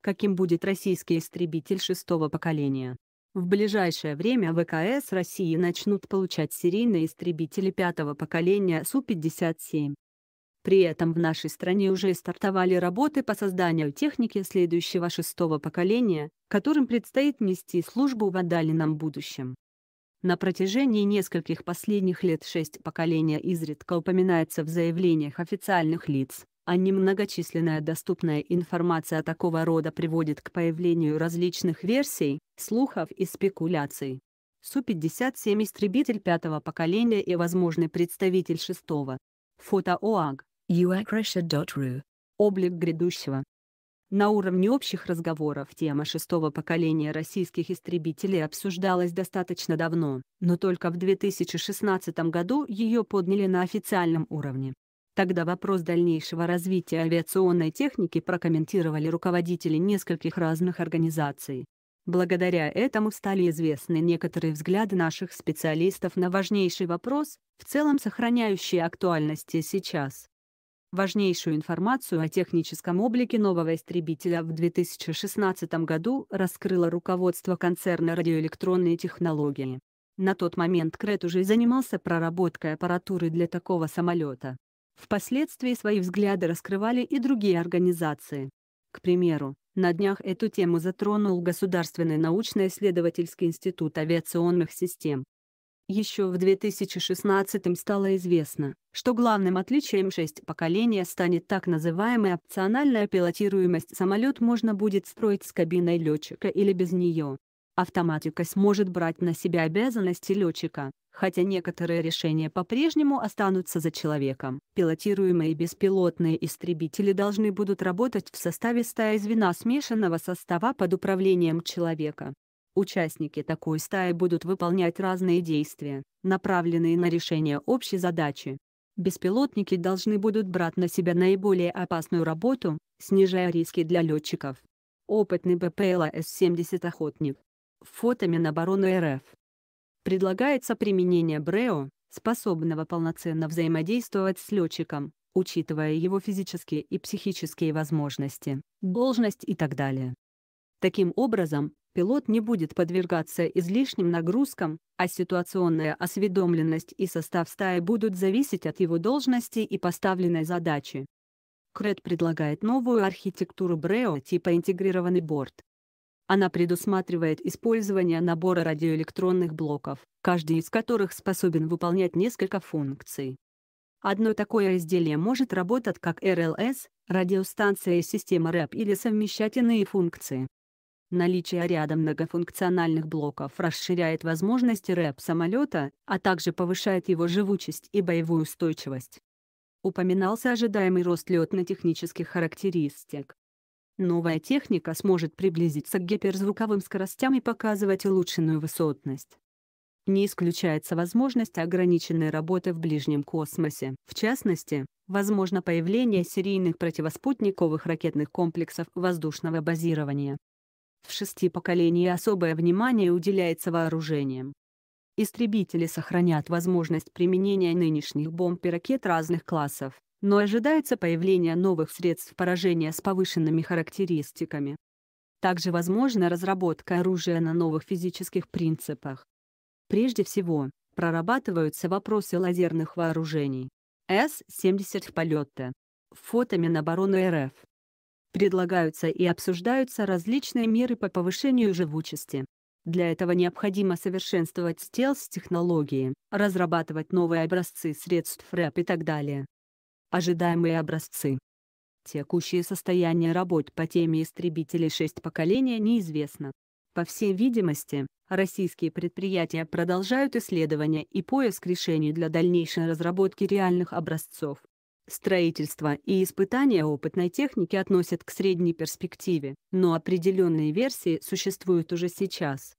каким будет российский истребитель шестого поколения. В ближайшее время ВКС России начнут получать серийные истребители пятого поколения Су-57. При этом в нашей стране уже стартовали работы по созданию техники следующего шестого поколения, которым предстоит нести службу в отдаленном будущем. На протяжении нескольких последних лет шесть поколения изредка упоминается в заявлениях официальных лиц, а немногочисленная доступная информация такого рода приводит к появлению различных версий, слухов и спекуляций. Су-57 истребитель пятого поколения и возможный представитель шестого. Фото ОАГ. uacrusha.ru. Облик грядущего. На уровне общих разговоров тема шестого поколения российских истребителей обсуждалась достаточно давно, но только в 2016 году ее подняли на официальном уровне. Тогда вопрос дальнейшего развития авиационной техники прокомментировали руководители нескольких разных организаций. Благодаря этому стали известны некоторые взгляды наших специалистов на важнейший вопрос, в целом сохраняющий актуальность и сейчас. Важнейшую информацию о техническом облике нового истребителя в 2016 году раскрыло руководство концерна радиоэлектронные технологии. На тот момент Крет уже занимался проработкой аппаратуры для такого самолета. Впоследствии свои взгляды раскрывали и другие организации. К примеру, на днях эту тему затронул Государственный научно-исследовательский институт авиационных систем. Еще в 2016 м стало известно, что главным отличием 6 поколения станет так называемая опциональная пилотируемость. Самолет можно будет строить с кабиной летчика или без нее. Автоматика сможет брать на себя обязанности летчика, хотя некоторые решения по-прежнему останутся за человеком. Пилотируемые беспилотные истребители должны будут работать в составе стаи звена смешанного состава под управлением человека. Участники такой стаи будут выполнять разные действия, направленные на решение общей задачи. Беспилотники должны будут брать на себя наиболее опасную работу, снижая риски для летчиков. Опытный БПЛА С-70 «Охотник» Фото Минобороны РФ. Предлагается применение БРЭО, способного полноценно взаимодействовать с летчиком, учитывая его физические и психические возможности, должность и так далее. Таким образом, пилот не будет подвергаться излишним нагрузкам, а ситуационная осведомленность и состав стаи будут зависеть от его должности и поставленной задачи. КРЭД предлагает новую архитектуру Брео типа интегрированный борт, она предусматривает использование набора радиоэлектронных блоков, каждый из которых способен выполнять несколько функций. Одно такое изделие может работать как РЛС, радиостанция и система РЭП или совмещать иные функции. Наличие ряда многофункциональных блоков расширяет возможности РЭП самолета, а также повышает его живучесть и боевую устойчивость. Упоминался ожидаемый рост летно-технических характеристик. Новая техника сможет приблизиться к гиперзвуковым скоростям и показывать улучшенную высотность. Не исключается возможность ограниченной работы в ближнем космосе. В частности, возможно появление серийных противоспутниковых ракетных комплексов воздушного базирования. В шести поколении особое внимание уделяется вооружениям. Истребители сохранят возможность применения нынешних бомб и ракет разных классов, но ожидается появление новых средств поражения с повышенными характеристиками. Также возможна разработка оружия на новых физических принципах. Прежде всего, прорабатываются вопросы лазерных вооружений. С-70 в полете. Фото Минобороны РФ. Предлагаются и обсуждаются различные меры по повышению живучести. Для этого необходимо совершенствовать стелс-технологии, разрабатывать новые образцы средств РЭП и так далее ожидаемые образцы. Текущее состояние работ по теме истребителей 6 поколения неизвестно. По всей видимости, российские предприятия продолжают исследования и поиск решений для дальнейшей разработки реальных образцов. Строительство и испытания опытной техники относят к средней перспективе, но определенные версии существуют уже сейчас.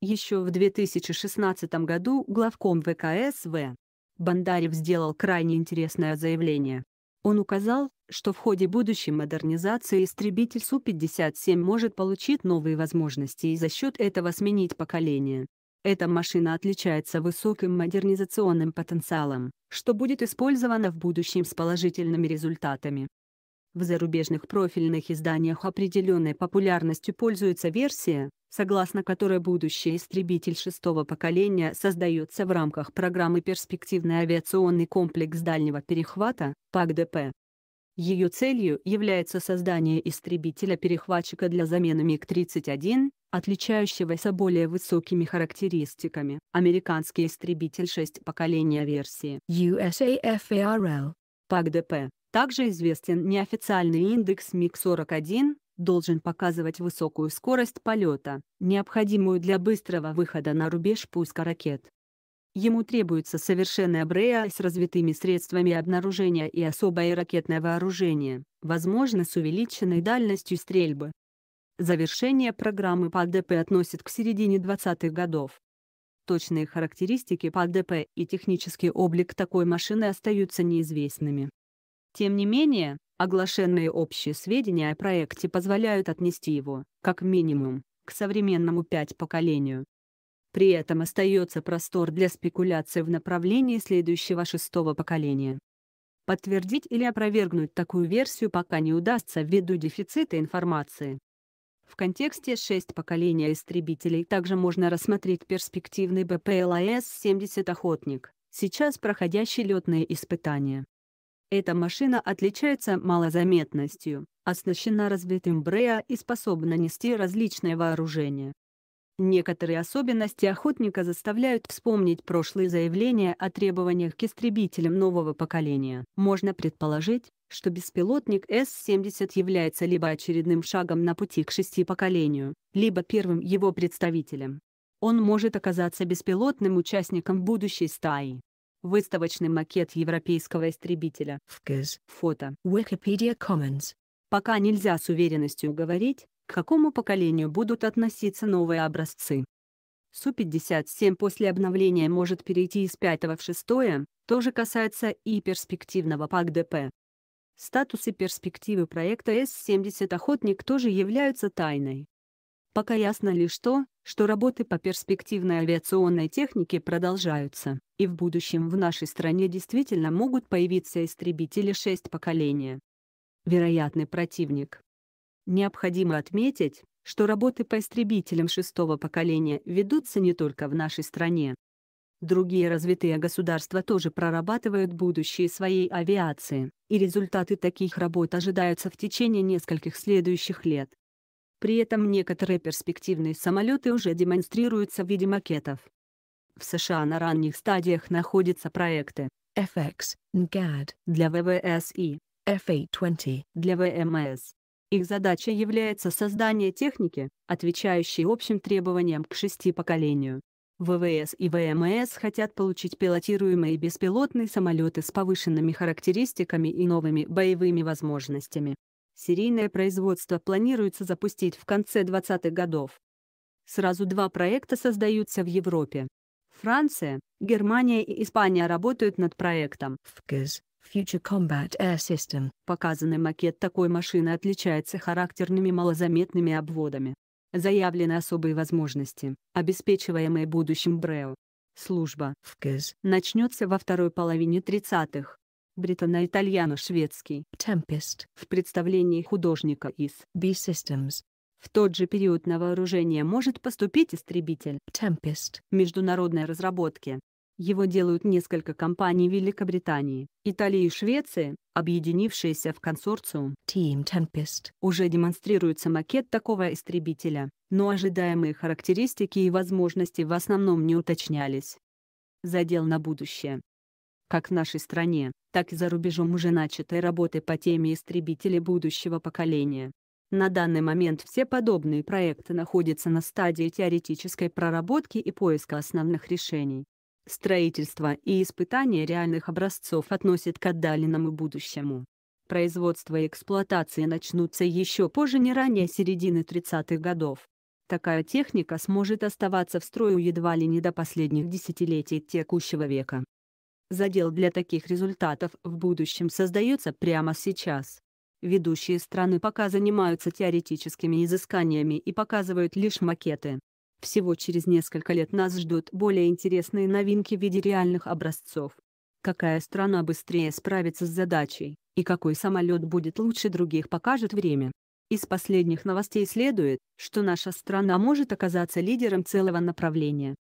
Еще в 2016 году главком ВКСВ Бандарев сделал крайне интересное заявление. Он указал, что в ходе будущей модернизации истребитель Су-57 может получить новые возможности и за счет этого сменить поколение. Эта машина отличается высоким модернизационным потенциалом, что будет использовано в будущем с положительными результатами. В зарубежных профильных изданиях определенной популярностью пользуется версия, согласно которой будущий истребитель шестого поколения создается в рамках программы «Перспективный авиационный комплекс дальнего перехвата» ПАКДП. Ее целью является создание истребителя-перехватчика для замены МиГ-31, отличающегося более высокими характеристиками. Американский истребитель 6 поколения версии USAFARL. ПАКДП также известен неофициальный индекс МиГ-41, должен показывать высокую скорость полета, необходимую для быстрого выхода на рубеж пуска ракет. Ему требуется совершенная БРЭА с развитыми средствами обнаружения и особое ракетное вооружение, возможно с увеличенной дальностью стрельбы. Завершение программы по относит к середине 20-х годов. Точные характеристики по и технический облик такой машины остаются неизвестными. Тем не менее, оглашенные общие сведения о проекте позволяют отнести его, как минимум, к современному пять поколению. При этом остается простор для спекуляций в направлении следующего шестого поколения. Подтвердить или опровергнуть такую версию пока не удастся ввиду дефицита информации. В контексте 6 поколения истребителей также можно рассмотреть перспективный БПЛАС-70 «Охотник», сейчас проходящий летные испытания. Эта машина отличается малозаметностью, оснащена развитым Брея и способна нести различное вооружение. Некоторые особенности охотника заставляют вспомнить прошлые заявления о требованиях к истребителям нового поколения. Можно предположить, что беспилотник С-70 является либо очередным шагом на пути к шести поколению, либо первым его представителем. Он может оказаться беспилотным участником будущей стаи. Выставочный макет европейского истребителя. ВКС. Фото. Wikipedia Commons. Пока нельзя с уверенностью говорить, к какому поколению будут относиться новые образцы. Су-57 после обновления может перейти из 5 в 6, тоже касается и перспективного ПАК-ДП. и перспективы проекта С-70 «Охотник» тоже являются тайной. Пока ясно лишь то, что работы по перспективной авиационной технике продолжаются, и в будущем в нашей стране действительно могут появиться истребители 6 поколения. Вероятный противник. Необходимо отметить, что работы по истребителям шестого поколения ведутся не только в нашей стране. Другие развитые государства тоже прорабатывают будущее своей авиации, и результаты таких работ ожидаются в течение нескольких следующих лет. При этом некоторые перспективные самолеты уже демонстрируются в виде макетов. В США на ранних стадиях находятся проекты FX, NGAD а для ВВС и FA-20 для ВМС. Эм Их задача является создание техники, отвечающей общим требованиям к шести поколению. ВВС и ВМС эм хотят получить пилотируемые беспилотные самолеты с повышенными характеристиками и новыми боевыми возможностями. Серийное производство планируется запустить в конце 20-х годов. Сразу два проекта создаются в Европе. Франция, Германия и Испания работают над проектом. FCAS, Future Combat Air System. Показанный макет такой машины отличается характерными малозаметными обводами. Заявлены особые возможности, обеспечиваемые будущим БРЭО. Служба ФКС начнется во второй половине 30-х британо-итальяно-шведский Tempest в представлении художника из B-Systems. В тот же период на вооружение может поступить истребитель Tempest международной разработки. Его делают несколько компаний Великобритании, Италии и Швеции, объединившиеся в консорциум Team Tempest. Уже демонстрируется макет такого истребителя, но ожидаемые характеристики и возможности в основном не уточнялись. Задел на будущее как в нашей стране, так и за рубежом уже начатой работы по теме истребителей будущего поколения. На данный момент все подобные проекты находятся на стадии теоретической проработки и поиска основных решений. Строительство и испытание реальных образцов относят к отдаленному будущему. Производство и эксплуатация начнутся еще позже не ранее середины 30-х годов. Такая техника сможет оставаться в строю едва ли не до последних десятилетий текущего века задел для таких результатов в будущем создается прямо сейчас. Ведущие страны пока занимаются теоретическими изысканиями и показывают лишь макеты. Всего через несколько лет нас ждут более интересные новинки в виде реальных образцов. Какая страна быстрее справится с задачей, и какой самолет будет лучше других покажет время. Из последних новостей следует, что наша страна может оказаться лидером целого направления.